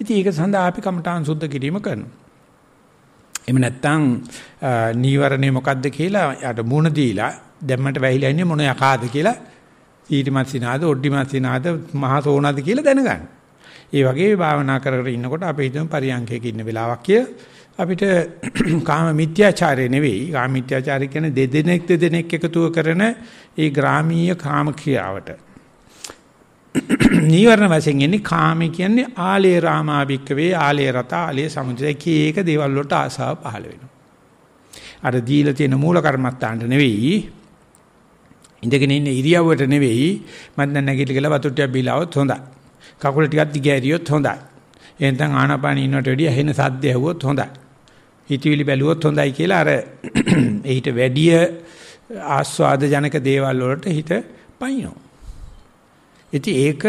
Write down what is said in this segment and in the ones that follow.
ඉතින් ඒක සඳහා අපි කමඨාන් සුද්ධ කිරීම කරනවා. එහෙම නැත්නම් නීවරණය මොකද්ද කියලා යාට මුණ දීලා දැම්මට වැහිලා ඉන්නේ මොන යකාද කියලා ඊටිමත් සිනාද ඔඩ්ඩිමත් සිනාද මහා සෝනාද කියලා දැනගන්න. ඒ වගේ භාවනා කර කර ඉන්නකොට අපි හිතමු පරියංකයක ඉන්න වෙලාවක් කිය අපිට කාම මිත්‍යාචාරය නෙවෙයි කාම මිත්‍යාචාරය කියන්නේ දෙදෙනෙක් දෙදෙනෙක් එකතුව කරන ඒ ග්‍රාමීය කාම ක්‍රියාවට නීවරණ වශයෙන් එන්නේ කාමයේ කියන්නේ ආලේ රාමාභික්කවේ ආලේ රත ආලේ සමුදය එක එක දේවල් වලට ආසාව පහළ වෙනවා. අර දීලා තියෙන මූල කර්මත්තාන්ට නෙවෙයි ඉඳගෙන ඉන්න ඉරියව්වට නෙවෙයි මත් නැගිටලා කියලා වතුට්ටියක් බීලා આવොත් හොඳයි. කකුල ටිකක් දිග ඇරියොත් හොඳයි. එහෙනම් ආනාපාන ඉන්නට වැඩිය ඇහෙන සද්ද ඇහුවොත් හොඳයි. හිතවිලි බැලුවොත් හොඳයි කියලා අර එහිට වැඩිය ආස්වාද ජනක දේවල් වලට හිත පයින්නවා. ඉතින් ඒක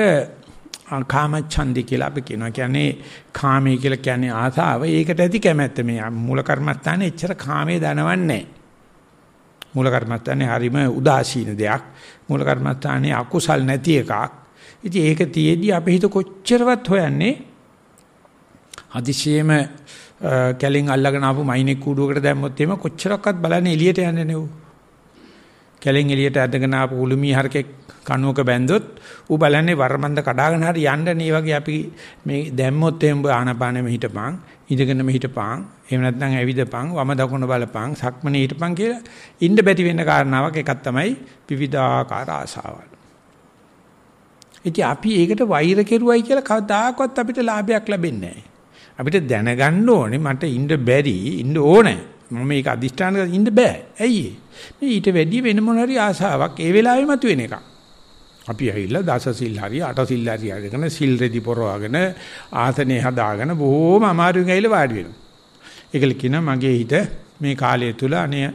කාමච්ඡන්දි කියලා අපි කියනවා. කියන්නේ කාමයේ කියලා කියන්නේ ආසාව. ඒකට ඇති කැමැත්ත මේ මූල කර්මස්ථානේ එච්චර කාමයේ දනවන්නේ මූල කර්මස්ථානේ හරීම උදාසීන දෙයක්. මූල කර්මස්ථානේ අකුසල් නැති එකක්. ඉතින් ඒක තියේදී අපි හිත කොච්චරවත් හොයන්නේ අදිශයේම කැලෙන් අල්ලගෙන ආපු මයිනෙක් කූඩුවකට දැම්මොත් එහෙම කොච්චරක්වත් බලන්නේ එළියට යන්නේ නෙවෙයි. කැලෙන් එළියට ඇදගෙන ආපු උළුමී හරකෙක් කණුවක බැන්දොත් ඌ බලන්නේ වරමන්ද කඩාගෙන හරි යන්න නේ වගේ අපි මේ දැම්මොත් එම්බ ආනපානෙම හිටපන් ඉඳගෙනම හිටපන් එහෙම නැත්නම් ඇවිදපන් වම දකුණ බලපන් සක්මනේ හිටපන් කියලා ඉන්න බැටි වෙන්න කාරණාවක් එකක් තමයි විවිධාකාර ආසාවල්. ඉතින් අපි ඒකට වෛර කෙරුවයි කියලා කවදාකවත් අපිට ලාභයක් ලැබෙන්නේ නැහැ. අපිට දැනගන්න ඕනේ මට ඉන්න බැරි ඉන්න ඕනේ. මම මේක අදිෂ්ඨාන කරලා ඉන්න බෑ. ඇයි මේ ඊට වැඩි වෙන මොන හරි ආසාවක් ඒ වෙලාවෙම මතුවෙන එකක්. අපි ඇවිල්ලා දස සිල් හරි අට සිල් හරි අරගෙන සිල් රෙදි පොරවගෙන ආසනේ හදාගෙන බොහොම අමාරුවෙන් ඇවිල්ලා වාඩි වෙනවා. ඒකල කියන මගේ හිත මේ කාලය තුල අනේ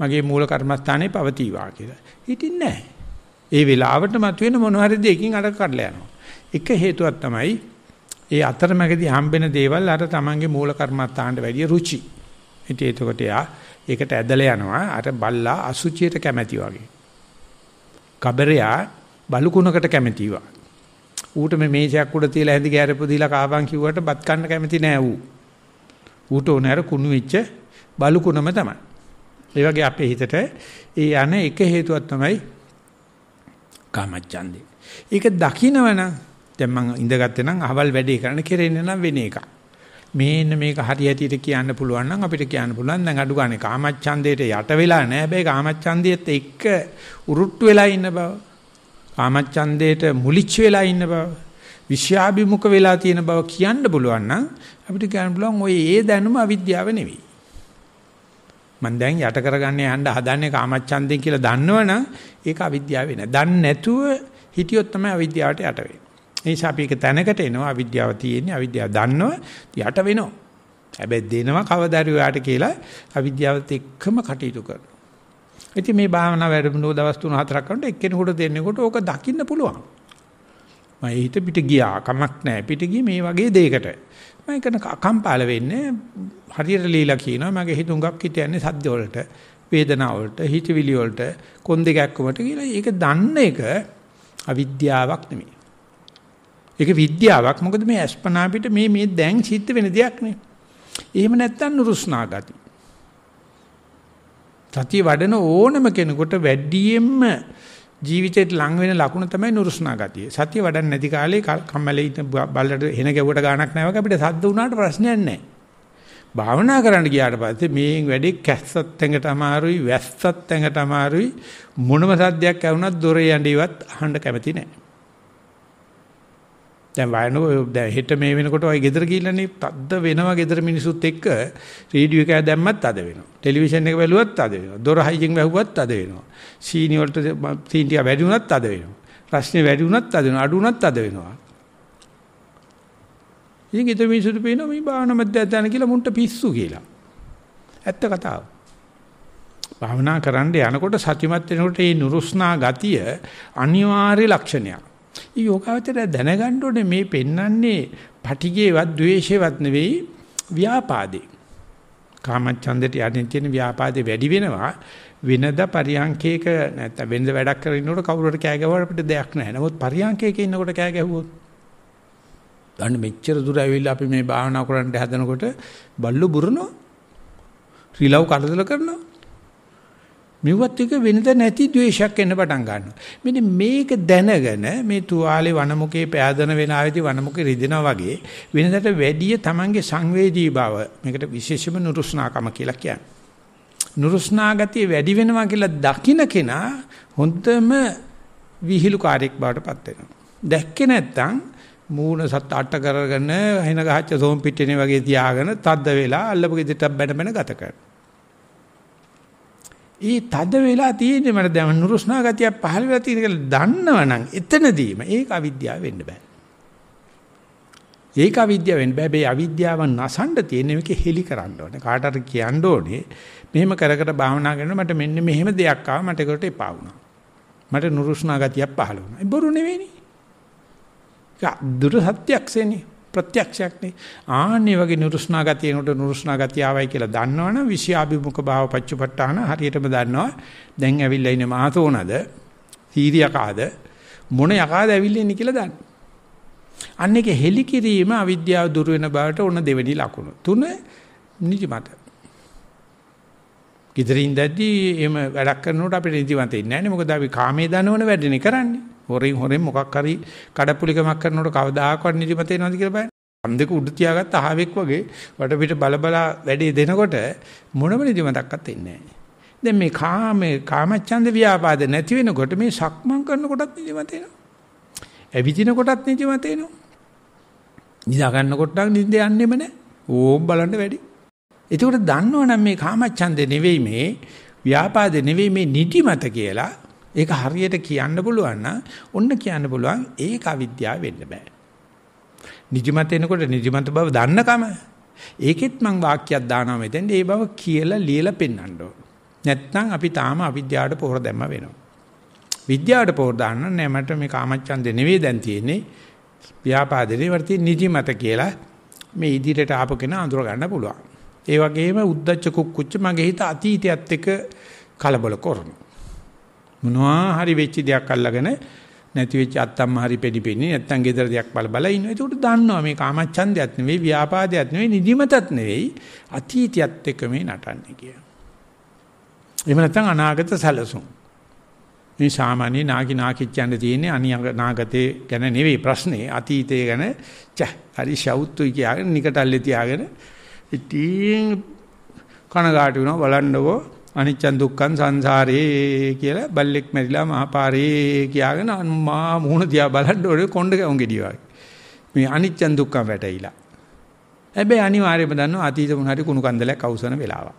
මගේ මූල කර්මස්ථානයේ පවතිවා කියලා. හිටින්නේ නැහැ. ඒ වෙලාවට මතුවෙන මොන හරි දෙයකින් අර කඩලා යනවා. එක හේතුවක් තමයි ඒ අතරමැදි හම්බෙන දේවල් අර තමන්ගේ මූල කර්මස්ථානට වැඩිය රුචි. ඉතින් එතකොට යා ඒකට ඇදලා යනවා අර බල්ලා අසුචියට කැමැති වගේ. කබරයා බලුකුණකට කැමැතිවා. ඌට මේ මේසයක් උඩ තියලා හැඳි ගෑරපු දීලා කාවන් කිව්වට බත් කන්න කැමති නෑ ඌ. ඌට ඕන අර කුණු වෙච්ච බලුකුණම තමයි. ඒ වගේ අපේ හිතට ඒ යන එක හේතුවක් තමයි කාමච්ඡන්දේ. ඒක දකිනවනම් දැන් මම ඉඳගත්තේ නම් අහවල් වැඩේ කරන්න කෙරෙන්නේ නම් වෙන එකක්. මේන්න මේක හරි හැටියට කියන්න පුළුවන් නම් අපිට කියන්න පුළුවන් දැන් අඩු ගානේ කාමච්ඡන්දයට යට වෙලා නැහැ හැබැයි කාමච්ඡන්දයේත් එක්ක උරුට්ටු වෙලා ඉන්න බව කාමච්ඡන්දයට මුලිච්ච වෙලා ඉන්න බව විෂයාභිමුඛ වෙලා තියෙන බව කියන්න පුළුවන් නම් අපිට කියන්න පුළුවන් ඔය ඒ දැනුම අවිද්‍යාව නෙවෙයි මම දැන් යට කරගන්නේ යන්න හදන්නේ කාමච්ඡන්දෙන් කියලා දන්නවනම් ඒක අවිද්‍යාව වෙන. දන්නේ නැතුව හිටියොත් තමයි අවිද්‍යාවට යට වෙන්නේ. නිසා අපි එක තැනකට එනවා අවිද්‍යාව තියෙන්නේ අවිද්‍යාව දන්නව යට වෙනවා. හැබැයි දෙනවා කවදාද ඔයාට කියලා අවිද්‍යාවත් එක්කම කටයුතු කරනවා. ඉතින් මේ භාවනා වැඩමුළුව දවස් 3-4ක් කරනකොට එක්කෙනෙකුට දෙන්නෙකුට ඕක දකින්න පුළුවන්. මම හිත පිට ගියා කමක් නැහැ පිට ගියේ මේ වගේ දෙයකට. මම කරන අකම්පාල වෙන්නේ හරියට ලීලා කියනවා මගේ හිත උඟක් හිත යන්නේ සද්ද වලට, වේදනාව වලට, හිතවිලි වලට, කොන්දේ ගැක්කමට කියලා. ඒක දන්න එක අවිද්‍යාවක් නෙමෙයි. ඒක විද්‍යාවක්. මොකද මේ අස්පනා පිට මේ මේ දැන් සිද්ධ වෙන දෙයක් නේ. එහෙම නැත්තම් නුරුස්නා ගති. සතිය වඩන ඕනම කෙනෙකුට වැඩියෙන්ම ජීවිතේට ලඟ වෙන ලකුණ තමයි නුරුස්නා ගතිය. සතිය වඩන්නේ නැති කාලේ කම්මැලි බල්ලට හෙන ගැවුවට ගාණක් නැහැ වගේ අපිට සද්ද වුණාට ප්‍රශ්නයක් නැහැ. භාවනා කරන්න ගියාට පස්සේ මේෙන් වැඩි කැස්සත් තැඟට අමාරුයි, වැස්සත් තැඟට අමාරුයි. මොනම සද්දයක් ඇහුණත් දොරේ යන්නේවත් අහන්න කැමති නැහැ. දැන් වයනෝ දැන් හෙට මේ වෙනකොට ඔය ගෙදර ගිහිල්ලානේ තද්ද වෙනවා ගෙදර මිනිසුත් එක්ක රේඩියෝ එකක් දැම්මත් තද වෙනවා ටෙලිවිෂන් එක බැලුවත් තද වෙනවා දොර හයියෙන් වැහුවත් තද වෙනවා සීනි වලට සීන් ටික වැඩි වුණත් තද වෙනවා ප්‍රශ්නේ වැඩි වුණත් තද වෙනවා අඩු වුණත් තද වෙනවා ඉතින් ගෙදර මිනිසුත් පේනවා මේ භාවනා මැදයන් කියලා මුන්ට පිස්සු කියලා ඇත්ත කතාව භාවනා කරන්න යනකොට සතිමත් වෙනකොට මේ නුරුස්නා ගතිය අනිවාර්ය ලක්ෂණයක් මේ යෝගාවචරය දැනගන්න ඕනේ මේ පෙන්නන්නේ පටිගේවත් ද්වේෂේවත් නෙවෙයි ව්‍යාපාදේ. කාමච්ඡන්දට යටින් තියෙන ව්‍යාපාදේ වැඩි වෙනවා වෙනදා පරියංකේක නැත්නම් වෙනද වැඩක් කරගෙන ඉන්නකොට කවුරුහට කෑ ගැහුවාට අපිට දෙයක් නැහැ. නමුත් පරියංකේක ඉන්නකොට කෑ ගැහුවොත් අන්න මෙච්චර දුර ඇවිල්ලා අපි මේ භාවනා කරන්න හදනකොට බල්ලු බුරනවා. ශ්‍රීලව් කඩදල කරනවා. මෙවත් එක වෙනද නැති ද්වේෂයක් එන්න පටන් ගන්නවා. මෙන්න මේක දැනගෙන මේ තුවාලේ වනමුකේ පෑදෙන වෙලාවේදී වනමුකේ රිදෙනවා වගේ වෙනදට වැඩිය Tamange සංවේදී බව මේකට විශේෂම නුරුස්නාකම කියලා කියන්නේ. නුරුස්නාගතිය වැඩි වෙනවා කියලා දකින කෙනා හොඳම විහිළුකාරයෙක් බවට පත් වෙනවා. දැක්කේ නැත්තම් මූණ සත් අට කරගෙන හින ගහච්ච සෝම් පිටිනේ වගේ තියාගෙන තද්ද වෙලා අල්ලපු ගෙදරට බැන බැන ගත කරනවා. ඒ තද වෙලා තියෙන්නේ මට දැන් නුරුස්නා ගතිය පහළ වෙලා තියෙන කියලා දන්නවනම් එතනදීම ඒක අවිද්‍යාව වෙන්න බෑ. ඒක අවිද්‍යාව වෙන්න බෑ. මේ අවිද්‍යාව නසන්න තියෙන මේක හෙලි කරන්න ඕනේ. කාට හරි කියන්න ඕනේ මෙහෙම කරකට භාවනා කරනවා මට මෙන්න මෙහෙම දෙයක් ආවා මට ඒකට එපා වුණා. මට නුරුස්නා ගතියක් පහළ වුණා. ඒ බොරු නෙවෙයිනේ. ඒක දුර සත්‍යක්සේනේ. ප්‍රත්‍යක්ෂයක් නේ. ආන්නේ වගේ නුරුස්නා ගතිය උඩ නුරුස්නා ගතිය ආවයි කියලා දන්නවනම් විෂයාභිමුඛ භාව පච්චපට්ඨාන හරියටම දන්නවා. දැන් ඇවිල්ලා ඉන්නේ මාතෝනද? සීරියකාද? මොන යකාද ඇවිල්ලා ඉන්නේ කියලා දන්න. අන්න එක හෙලිකිරීම අවිද්‍යාව දුර වෙන බවට ඕන දෙවෙනි ලකුණ. තුන නිදිමත. gedirin දැද්දි එහෙම වැඩක් කරනකොට අපිට නිදිමත ඉන්නේ නැහැ නේ. මොකද අපි කාමයේ දනවන වැඩනේ කරන්නේ. හොරෙන් හොරෙන් මොකක් හරි කඩපුලිකමක් කරනකොට කවදාහක්වත් නිදිමත එනවද කියලා බලන්න. අන්දක උඩ තියාගත්ත අහවෙක් වගේ වටපිට බලබලා වැඩේ දෙනකොට මොනම නිදිමතක්වත් එන්නේ නැහැ. දැන් මේ කාමේ කාමච්ඡන්ද ව්‍යාපාද නැති වෙනකොට මේ සක්මන් කරනකොටත් නිදිමත එනවා. ඇවිදින කොටත් නිදිමත එනවා. නිදා ගන්නකොට නම් නිින්ද යන්නෙම නැහැ. ඕම් බලන්න වැඩි. ඒකට දන්නවනම් මේ කාමච්ඡන්දේ නෙවෙයි මේ ව්‍යාපාදේ නෙවෙයි මේ නිදිමත කියලා ඒක හරියට කියන්න පුළුවන් ඔන්න කියන්න පුළුවන් ඒක අවිද්‍යාව වෙන්න බෑ. නිදිමත එනකොට නිදිමත බව දන්නකම ඒකෙත් මං වාක්‍යයක් දානවා මෙතෙන්ද ඒ බව කියලා ලියලා පෙන්වන්න ඕන. නැත්නම් අපි තාම අවිද්‍යාවට පොහොර දැම්ම වෙනවා. විද්‍යාවට පොහොර දාන්න නෑ මට මේ කාමච්ඡන්දේ නෙවෙයි දැන් තියෙන්නේ. ව්‍යාපාදේ වර්ති නිදිමත කියලා මේ ඉදිරියට ආපු කෙනා අඳුර ගන්න පුළුවන්. ඒ වගේම උද්දච්ච කුක්කුච්ච මගේ හිත අතීතයත් එක්ක කලබල කරනවා. මොනවා හරි වෙච්ච දෙයක් අල්ලගෙන නැති වෙච්ච අත්තම්ම හරි පෙඩිපෙන්නේ නැත්තම් gedara දෙයක් බල බල ඉන්නවා. ඒකට දන්නවා මේ කාමච්ඡන්දයක් නෙවෙයි, ව්‍යාපාදයක් නෙවෙයි, නිදිමතක් නෙවෙයි, අතීතයත් එක්ක මේ නටන්නේ කිය. එහෙම නැත්නම් අනාගත සැලසුම්. මේ සාමාන්‍ය නාකි නාකිච්ඡන්ද තියෙන්නේ අනාගතේ ගැන නෙවෙයි ප්‍රශ්නේ, අතීතය ගැන ච හරි ෂවුත්තුයි කියලාගෙන නිකටල්ලේ තියාගෙන ඉතින් කනගාටු වෙනවා බලන්නකෝ අනිච්චන් දුක්ඛන් සංසාරේ කියලා බල්ලෙක් මැරිලා මහපාරේ කියාගෙන අම්මා මූණ දිහා බලන්න ඕනේ කොණ්ඩ ගැවුම් ගෙඩිය වගේ. මේ අනිච්චන් දුක්ඛන් වැටයිලා. හැබැයි අනිවාර්යයෙන්ම දන්නවා අතීත මොන හරි කුණු කන්දලයක් අවසන වෙලාවක්.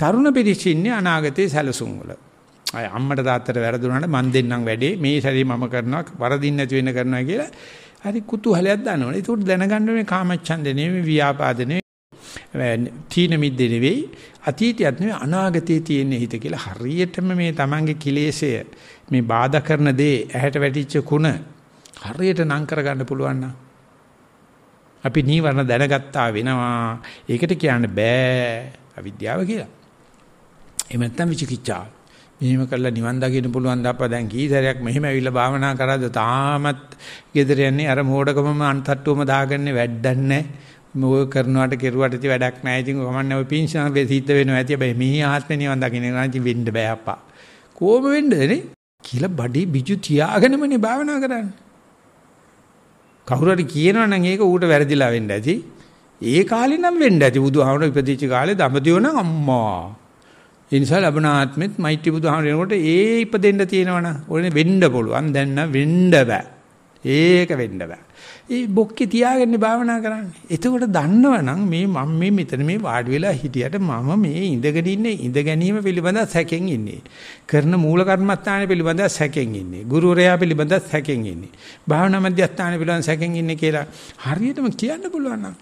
තරුණ පිරිස ඉන්නේ අනාගතයේ සැලසුම් වල. අය අම්මට තාත්තට වැරදුනාට මන් දෙන්නම් වැඩේ මේ සැරේ මම කරනවා වරදින් නැති වෙන්න කරනවා කියලා හරි කුතුහලයක් දනවනේ. ඒක උඩ දැනගන්න මේ කාමච්ඡන්ද නෙමෙයි ව්‍යාපාද නෙමෙයි තීන මිද්දේ නෙවෙයි අතීතයත් නෙවෙයි අනාගතයේ තියෙන හිත කියලා හරියටම මේ Tamange කිලේශය මේ බාධා කරන දේ ඇහැට වැටිච්ච කුණ හරියට නම් කරගන්න පුළුවන් අපි නීවරණ දැනගත්තා වෙනවා ඒකට කියන්න බෑ අවිද්‍යාව කියලා එහෙම නැත්නම් විචිකිච්ඡාව මෙහෙම කරලා නිවන් දකින්න පුළුවන් දාපා දැන් කී සැරයක් මෙහෙම ඇවිල්ලා භාවනා කරාද තාමත් gedර යන්නේ අර මෝඩකමම අන්තට්ටුවම දාගන්නේ වැඩක් නැහැ මොකද කරනවට කෙරුවට ඉති වැඩක් නැහැ. ඉතින් කමන්නේ ඔය පින්ෂාරේ සිද්ධ වෙනවා ඇති. හැබැයි මෙහි ආත්මේ නිවන් දකින්න නම් ඉතින් වෙන්න බෑ අප්පා. කොහොම වෙන්නේ නේ? කියලා බඩේ biju තියාගෙනමනේ භාවනා කරන්නේ. කවුරු හරි කියනවනම් ඒක ඌට වැරදිලා වෙන්න ඇති. ඒ කාලේ නම් වෙන්න ඇති. බුදුහාමුදුරු ඉපදිච්ච කාලේ දඹදිව නම් අම්මා. ඒ නිසා ලබන ආත්මෙත් මෛත්‍රී බුදුහාමුදුරනකොට ඒ ඉපදෙන්න තියෙනවනම් ඕනේ වෙන්න පුළුවන්. දැන් නම් වෙන්න බෑ. ඒක වෙන්න බෑ. ඒ බොක්කේ තියාගන්නේ භාවනා කරන්නේ. එතකොට දන්නවනම් මේ මම මේ මෙතන මේ වාඩි වෙලා හිටියට මම මේ ඉඳගෙන ඉන්නේ ඉඳ ගැනීම පිළිබඳ සැකෙන් ඉන්නේ. කරන මූල කර්මස්ථානය පිළිබඳ සැකෙන් ඉන්නේ. ගුරුවරයා පිළිබඳ සැකෙන් ඉන්නේ. භාවනා මධ්‍යස්ථානය පිළිබඳ සැකෙන් ඉන්නේ කියලා හරියටම කියන්න පුළුවන් නම්